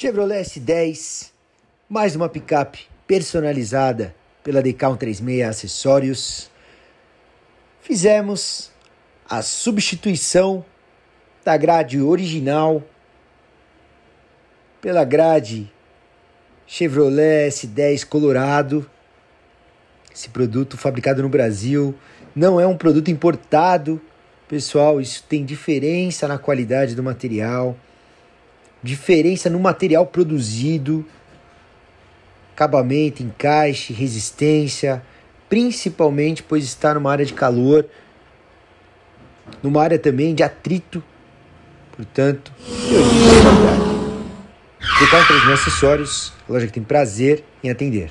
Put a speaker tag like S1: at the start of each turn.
S1: Chevrolet S10, mais uma picape personalizada pela Decal 36 Acessórios. Fizemos a substituição da grade original pela grade Chevrolet S10 Colorado. Esse produto fabricado no Brasil não é um produto importado. Pessoal, isso tem diferença na qualidade do material diferença no material produzido, acabamento, encaixe, resistência, principalmente pois está numa área de calor, numa área também de atrito, portanto, teoria de qualidade. Decar meus Acessórios, loja que tem prazer em atender.